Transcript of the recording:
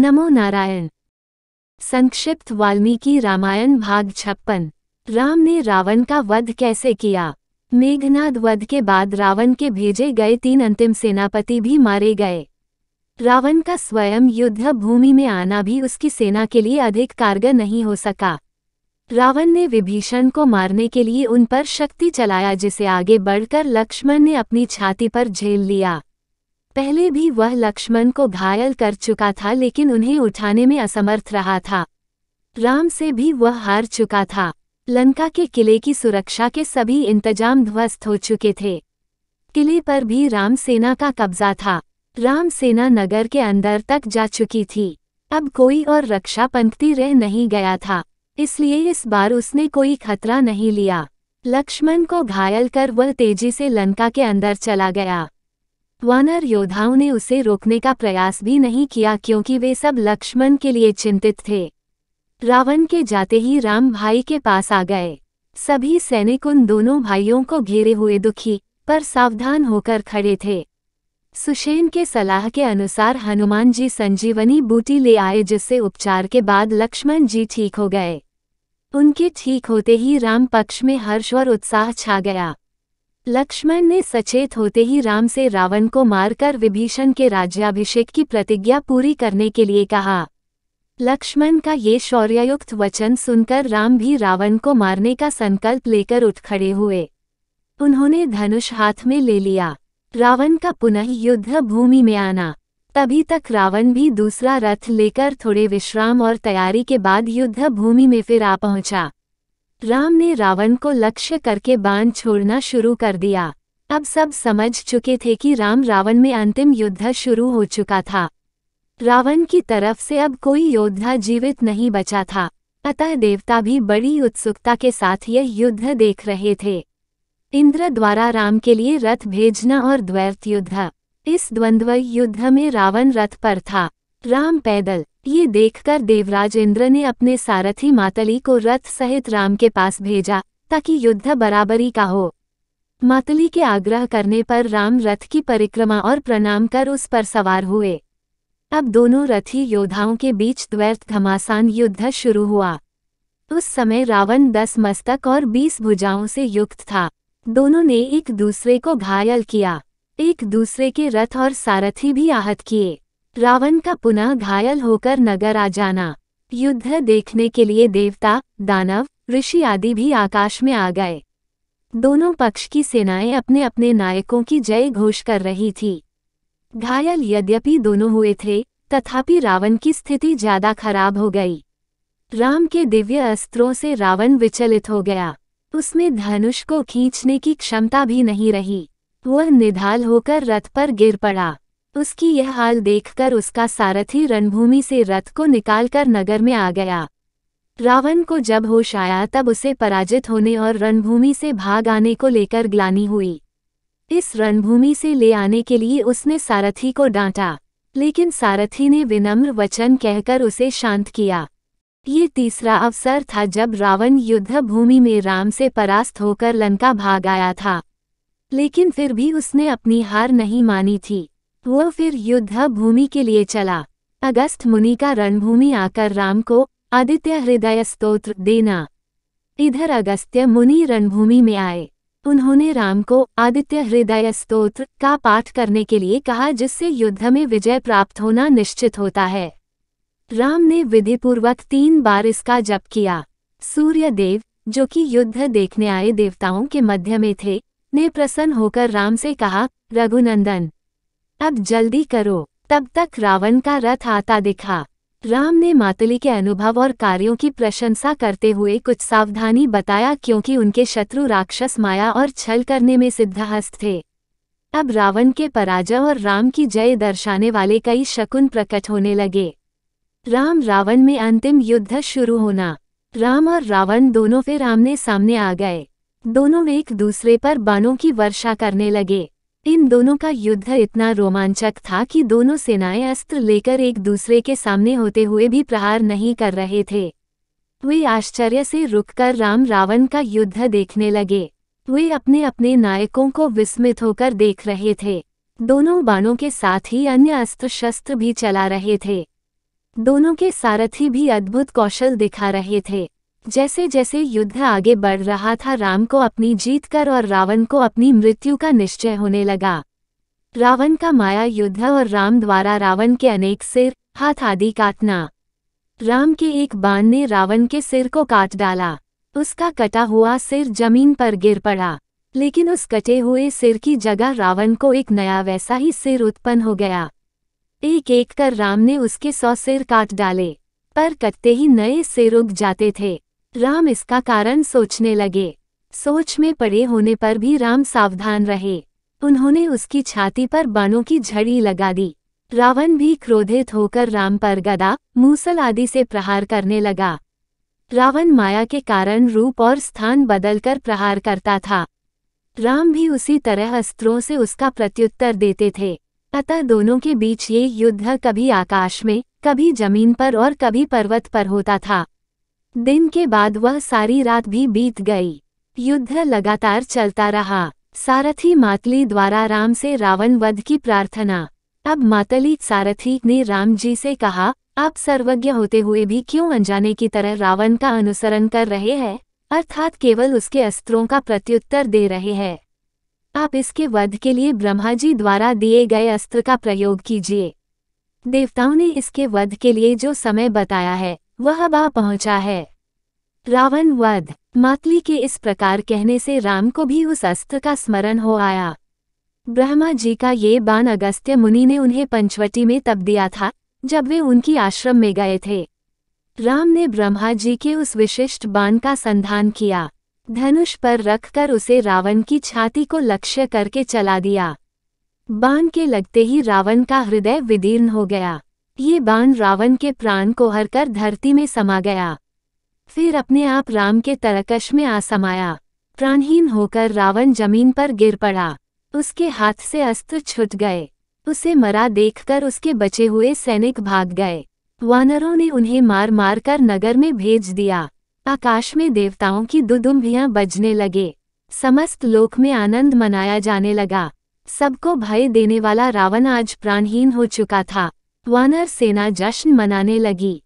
नमो नारायण संक्षिप्त वाल्मीकि रामायण भाग छप्पन राम ने रावण का वध कैसे किया मेघनाद वध के बाद रावण के भेजे गए तीन अंतिम सेनापति भी मारे गए रावण का स्वयं युद्ध भूमि में आना भी उसकी सेना के लिए अधिक कारगर नहीं हो सका रावण ने विभीषण को मारने के लिए उन पर शक्ति चलाया जिसे आगे बढ़कर लक्ष्मण ने अपनी छाती पर झेल लिया पहले भी वह लक्ष्मण को घायल कर चुका था लेकिन उन्हें उठाने में असमर्थ रहा था राम से भी वह हार चुका था लंका के किले की सुरक्षा के सभी इंतजाम ध्वस्त हो चुके थे किले पर भी राम सेना का कब्जा था राम सेना नगर के अंदर तक जा चुकी थी अब कोई और रक्षा पंक्ति रह नहीं गया था इसलिए इस बार उसने कोई खतरा नहीं लिया लक्ष्मण को घायल कर वह तेजी से लंका के अंदर चला गया वानर योद्धाओं ने उसे रोकने का प्रयास भी नहीं किया क्योंकि वे सब लक्ष्मण के लिए चिंतित थे रावण के जाते ही राम भाई के पास आ गए सभी सैनिक उन दोनों भाइयों को घेरे हुए दुखी पर सावधान होकर खड़े थे सुशेन के सलाह के अनुसार हनुमान जी संजीवनी बूटी ले आए जिससे उपचार के बाद लक्ष्मण जी ठीक हो गए उनके ठीक होते ही राम पक्ष में हर्ष और उत्साह छा गया लक्ष्मण ने सचेत होते ही राम से रावण को मारकर विभीषण के राज्याभिषेक की प्रतिज्ञा पूरी करने के लिए कहा लक्ष्मण का ये शौर्ययुक्त वचन सुनकर राम भी रावण को मारने का संकल्प लेकर उठ खड़े हुए उन्होंने धनुष हाथ में ले लिया रावण का पुनः युद्ध भूमि में आना तभी तक रावण भी दूसरा रथ लेकर थोड़े विश्राम और तैयारी के बाद युद्ध भूमि में फिर आ पहुंचा राम ने रावण को लक्ष्य करके बाण छोड़ना शुरू कर दिया अब सब समझ चुके थे कि राम रावण में अंतिम युद्ध शुरू हो चुका था रावण की तरफ से अब कोई योद्धा जीवित नहीं बचा था अतः देवता भी बड़ी उत्सुकता के साथ यह युद्ध देख रहे थे इंद्र द्वारा राम के लिए रथ भेजना और द्वैर्थ युद्ध इस द्वंद्व युद्ध में रावण रथ पर था राम पैदल ये देखकर देवराज इंद्र ने अपने सारथी मातली को रथ सहित राम के पास भेजा ताकि युद्ध बराबरी का हो मातली के आग्रह करने पर राम रथ की परिक्रमा और प्रणाम कर उस पर सवार हुए अब दोनों रथी योद्धाओं के बीच द्वैर्थ घमासान युद्ध शुरू हुआ उस समय रावण दस मस्तक और बीस भुजाओं से युक्त था दोनों ने एक दूसरे को घायल किया एक दूसरे के रथ और सारथी भी आहत किए रावण का पुनः घायल होकर नगर आ जाना युद्ध देखने के लिए देवता दानव ऋषि आदि भी आकाश में आ गए दोनों पक्ष की सेनाएं अपने अपने नायकों की जय घोष कर रही थी घायल यद्यपि दोनों हुए थे तथापि रावण की स्थिति ज्यादा खराब हो गई राम के दिव्य अस्त्रों से रावण विचलित हो गया उसमें धनुष को खींचने की क्षमता भी नहीं रही वह निधाल होकर रथ पर गिर पड़ा उसकी यह हाल देखकर उसका सारथी रणभूमि से रथ को निकालकर नगर में आ गया रावण को जब होश आया तब उसे पराजित होने और रणभूमि से भाग आने को लेकर ग्लानी हुई इस रणभूमि से ले आने के लिए उसने सारथी को डांटा लेकिन सारथी ने विनम्र वचन कहकर उसे शांत किया ये तीसरा अवसर था जब रावण युद्ध भूमि में राम से परास्त होकर लंका भाग आया था लेकिन फिर भी उसने अपनी हार नहीं मानी थी वो फिर युद्ध भूमि के लिए चला अगस्त मुनि का रणभूमि आकर राम को आदित्य हृदय स्तोत्र देना इधर अगस्त्य मुनि रणभूमि में आए उन्होंने राम को आदित्य हृदय स्तोत्र का पाठ करने के लिए कहा जिससे युद्ध में विजय प्राप्त होना निश्चित होता है राम ने विधिपूर्वक तीन बार इसका जप किया सूर्य देव जो कि युद्ध देखने आए देवताओं के मध्य में थे ने प्रसन्न होकर राम से कहा रघुनंदन अब जल्दी करो तब तक रावण का रथ आता दिखा राम ने मातली के अनुभव और कार्यों की प्रशंसा करते हुए कुछ सावधानी बताया क्योंकि उनके शत्रु राक्षस माया और छल करने में सिद्धहस्त थे अब रावण के पराजय और राम की जय दर्शाने वाले कई शकुन प्रकट होने लगे राम रावण में अंतिम युद्ध शुरू होना राम और रावण दोनों फिर आमने सामने आ गए दोनों एक दूसरे पर बाणों की वर्षा करने लगे इन दोनों का युद्ध इतना रोमांचक था कि दोनों सेनाएं अस्त्र लेकर एक दूसरे के सामने होते हुए भी प्रहार नहीं कर रहे थे वे आश्चर्य से रुककर राम रावण का युद्ध देखने लगे वे अपने अपने नायकों को विस्मित होकर देख रहे थे दोनों बाणों के साथ ही अन्य अस्त्र शस्त्र भी चला रहे थे दोनों के सारथी भी अद्भुत कौशल दिखा रहे थे जैसे जैसे युद्ध आगे बढ़ रहा था राम को अपनी जीत कर और रावण को अपनी मृत्यु का निश्चय होने लगा रावण का माया युद्ध और राम द्वारा रावण के अनेक सिर हाथ आदि काटना राम के एक बाण ने रावण के सिर को काट डाला उसका कटा हुआ सिर जमीन पर गिर पड़ा लेकिन उस कटे हुए सिर की जगह रावण को एक नया वैसा ही सिर उत्पन्न हो गया एक एक कर राम ने उसके सौ सिर काट डाले पर कटते ही नए सिर उग जाते थे राम इसका कारण सोचने लगे सोच में पड़े होने पर भी राम सावधान रहे उन्होंने उसकी छाती पर बाणों की झड़ी लगा दी रावण भी क्रोधित होकर राम पर गदा मूसल आदि से प्रहार करने लगा रावण माया के कारण रूप और स्थान बदलकर प्रहार करता था राम भी उसी तरह अस्त्रों से उसका प्रत्युत्तर देते थे अतः दोनों के बीच ये युद्ध कभी आकाश में कभी जमीन पर और कभी पर्वत पर होता था दिन के बाद वह सारी रात भी बीत गई युद्ध लगातार चलता रहा सारथी मातली द्वारा राम से रावण वध की प्रार्थना अब मातली सारथी ने राम जी से कहा आप सर्वज्ञ होते हुए भी क्यों अनजाने की तरह रावण का अनुसरण कर रहे हैं अर्थात केवल उसके अस्त्रों का प्रत्युत्तर दे रहे हैं आप इसके वध के लिए ब्रह्मा जी द्वारा दिए गए अस्त्र का प्रयोग कीजिए देवताओं ने इसके वध के लिए जो समय बताया है वह बा पहुंचा है रावण वध मातली के इस प्रकार कहने से राम को भी उस अस्त्र का स्मरण हो आया ब्रह्मा जी का ये बाण अगस्त्य मुनि ने उन्हें पंचवटी में तब दिया था जब वे उनकी आश्रम में गए थे राम ने ब्रह्मा जी के उस विशिष्ट बाण का संधान किया धनुष पर रखकर उसे रावण की छाती को लक्ष्य करके चला दिया बाण के लगते ही रावण का हृदय विदीर्ण हो गया ये बाण रावण के प्राण को हरकर धरती में समा गया फिर अपने आप राम के तरकश में आ समाया प्राणहीन होकर रावण जमीन पर गिर पड़ा उसके हाथ से अस्त्र छुट गए उसे मरा देखकर उसके बचे हुए सैनिक भाग गए वानरों ने उन्हें मार मार कर नगर में भेज दिया आकाश में देवताओं की दुदुम्भियां बजने लगे समस्त लोक में आनंद मनाया जाने लगा सबको भय देने वाला रावण आज प्राणहीन हो चुका था वानर सेना जश्न मनाने लगी